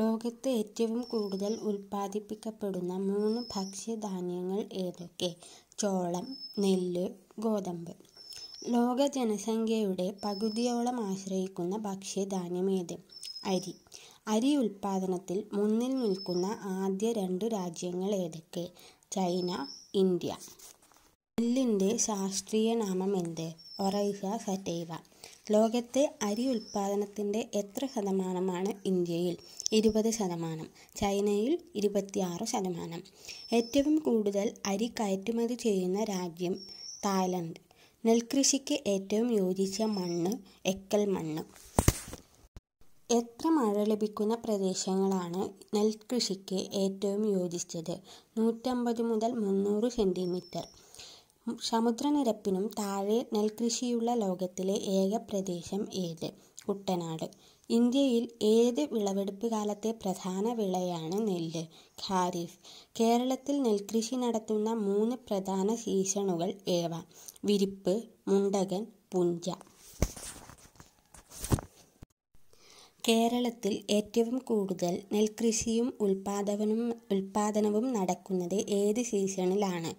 ലോകത്ത് ഏറ്റവും കൂടുതൽ ഉൽപ്പാദിപ്പിക്കപ്പെടുന്ന മൂന്ന് ഭക്ഷ്യധാന്യങ്ങൾ ഏതൊക്കെ ചോളം നെല്ല് ഗോതമ്പ് ലോക ജനസംഖ്യയുടെ പകുതിയോളം ആശ്രയിക്കുന്ന ഭക്ഷ്യധാന്യം ഏത് അരി അരി ഉൽപ്പാദനത്തിൽ മുന്നിൽ നിൽക്കുന്ന ആദ്യ രണ്ട് രാജ്യങ്ങൾ ഏതൊക്കെ ചൈന ഇന്ത്യ നെല്ലിൻ്റെ ശാസ്ത്രീയ നാമം എന്ത് ഒറൈസ സറ്റൈവ ലോകത്തെ അരി ഉൽപ്പാദനത്തിൻ്റെ എത്ര ശതമാനമാണ് ഇന്ത്യയിൽ ഇരുപത് ശതമാനം ചൈനയിൽ ഇരുപത്തിയാറ് ശതമാനം ഏറ്റവും കൂടുതൽ അരി കയറ്റുമതി ചെയ്യുന്ന രാജ്യം തായ്ലൻഡ് നെൽകൃഷിക്ക് ഏറ്റവും യോജിച്ച മണ്ണ് എക്കൽ മണ്ണ് എത്ര മഴ ലഭിക്കുന്ന പ്രദേശങ്ങളാണ് നെൽകൃഷിക്ക് ഏറ്റവും യോജിച്ചത് നൂറ്റമ്പത് മുതൽ മുന്നൂറ് സെൻറ്റിമീറ്റർ സമുദ്രനിരപ്പിനും താഴെ നെൽകൃഷിയുള്ള ലോകത്തിലെ ഏക പ്രദേശം ഏത് കുട്ടനാട് ഇന്ത്യയിൽ ഏത് വിളവെടുപ്പ് കാലത്തെ പ്രധാന വിളയാണ് നെല്ല് ഖാരിഫ് കേരളത്തിൽ നെൽകൃഷി നടത്തുന്ന മൂന്ന് പ്രധാന സീസണുകൾ ഏവ വിരിപ്പ് മുണ്ടകൻ പുഞ്ച കേരളത്തിൽ ഏറ്റവും കൂടുതൽ നെൽകൃഷിയും ഉൽപാദനവും ഉൽപാദനവും നടക്കുന്നത് ഏത് സീസണിലാണ്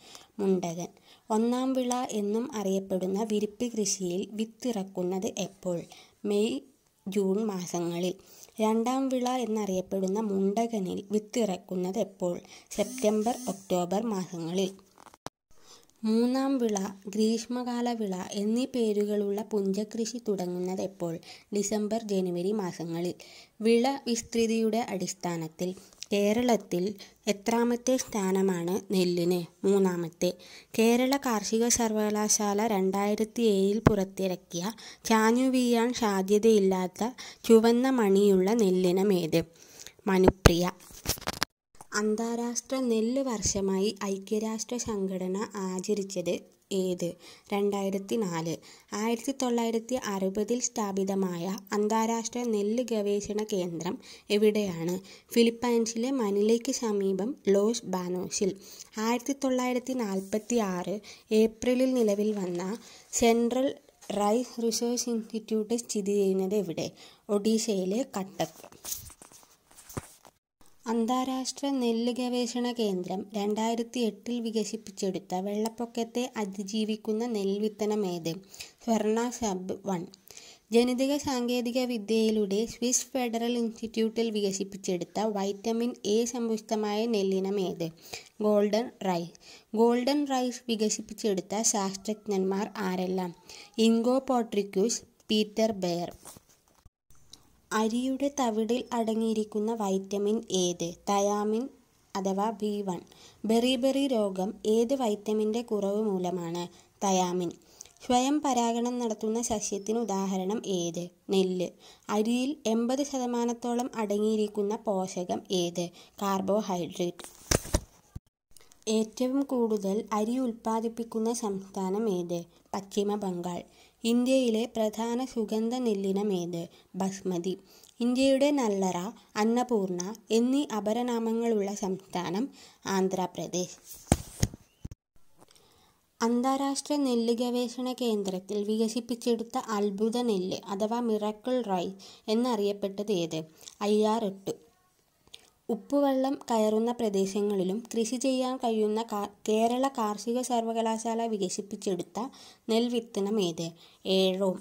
മുണ്ടകൻ ഒന്നാം വിള എന്നും അറിയപ്പെടുന്ന വിരിപ്പ് കൃഷിയിൽ വിത്തിറക്കുന്നത് എപ്പോൾ മെയ് ജൂൺ മാസങ്ങളിൽ രണ്ടാം വിള എന്നറിയപ്പെടുന്ന മുണ്ടകനിൽ വിത്തിറക്കുന്നത് എപ്പോൾ സെപ്റ്റംബർ ഒക്ടോബർ മാസങ്ങളിൽ മൂന്നാം വിള, ഗ്രീഷ്മകാല വിള എന്നീ പേരുകളുള്ള പുഞ്ചകൃഷി തുടങ്ങുന്നത് എപ്പോൾ ഡിസംബർ, ജനുവരി മാസങ്ങളിൽ. വിള വിസ്തൃതിയുടെ അടിസ്ഥാനത്തിൽ കേരളത്തിൽ എത്രാമത്തെ സ്ഥാനമാണ് നെല്ലിന്? മൂന്നാമത്തെ. കേരള കാർഷിക സർവകലാശാല ഏഴിൽ പുറത്തിറക്കിയ ചാഞ്ഞു വീഴാൻ സാധ്യതയില്ലാത്ത ചുവന്ന മണിയുള്ള നെല്ലിനമേത്? മനുപ്രിയ. അന്താരാഷ്ട്ര നെല്ല് വർഷമായി ഐക്യരാഷ്ട്ര സംഘടന ആചരിച്ചത് ഏത് രണ്ടായിരത്തി നാല് ആയിരത്തി തൊള്ളായിരത്തി അറുപതിൽ സ്ഥാപിതമായ അന്താരാഷ്ട്ര നെല്ല് ഗവേഷണ കേന്ദ്രം എവിടെയാണ് ഫിലിപ്പൈൻസിലെ മനിലയ്ക്ക് സമീപം ലോസ് ബാനോസിൽ ആയിരത്തി തൊള്ളായിരത്തി നാൽപ്പത്തി ആറ് ഏപ്രിലിൽ നിലവിൽ വന്ന സെൻട്രൽ റൈസ് റിസർച്ച് ഇൻസ്റ്റിറ്റ്യൂട്ട് സ്ഥിതി ചെയ്യുന്നത് എവിടെ ഒഡീഷയിലെ കട്ടക് അന്താരാഷ്ട്ര നെല്ല് ഗവേഷണ കേന്ദ്രം രണ്ടായിരത്തി എട്ടിൽ വികസിപ്പിച്ചെടുത്ത വെള്ളപ്പൊക്കത്തെ അതിജീവിക്കുന്ന ഏത് സ്വർണ സബ് വൺ ജനിതക സാങ്കേതിക വിദ്യയിലൂടെ സ്വിസ് ഫെഡറൽ ഇൻസ്റ്റിറ്റ്യൂട്ടിൽ വികസിപ്പിച്ചെടുത്ത വൈറ്റമിൻ എ സമ്പുഷ്ടമായ ഏത് ഗോൾഡൻ റൈസ് ഗോൾഡൻ റൈസ് വികസിപ്പിച്ചെടുത്ത ശാസ്ത്രജ്ഞന്മാർ ആരെല്ലാം ഇൻഗോ പോട്രിക്യൂസ് പീറ്റർ ബെയർ അരിയുടെ തവിടിൽ അടങ്ങിയിരിക്കുന്ന വൈറ്റമിൻ ഏത് തയാമിൻ അഥവാ ബി വൺ ബെറിബെറി രോഗം ഏത് വൈറ്റമിൻ്റെ കുറവ് മൂലമാണ് തയാമിൻ സ്വയം പരാഗണം നടത്തുന്ന സസ്യത്തിന് ഉദാഹരണം ഏത് നെല്ല് അരിയിൽ എൺപത് ശതമാനത്തോളം അടങ്ങിയിരിക്കുന്ന പോഷകം ഏത് കാർബോഹൈഡ്രേറ്റ് ഏറ്റവും കൂടുതൽ അരി ഉൽപ്പാദിപ്പിക്കുന്ന സംസ്ഥാനം ഏത് പശ്ചിമ ബംഗാൾ ഇന്ത്യയിലെ പ്രധാന സുഗന്ധ ഏത് ബസ്മതി. ഇന്ത്യയുടെ നല്ലറ, അന്നപൂർണ എന്നീ അപരനാമങ്ങളുള്ള സംസ്ഥാനം ആന്ധ്രാപ്രദേശ്. അന്താരാഷ്ട്ര നെല്ല് ഗവേഷണ കേന്ദ്രത്തിൽ വികസിപ്പിച്ചെടുത്ത അത്ഭുത നെല്ല് അഥവാ മിറക്കിൾ റൈസ് എന്നറിയപ്പെട്ടത് ഏത്? അയ്യാറെട്ടു. ഉപ്പുവെള്ളം കയറുന്ന പ്രദേശങ്ങളിലും കൃഷി ചെയ്യാൻ കഴിയുന്ന കേരള കാർഷിക സർവകലാശാല വികസിപ്പിച്ചെടുത്ത ഏത് ഏഴോം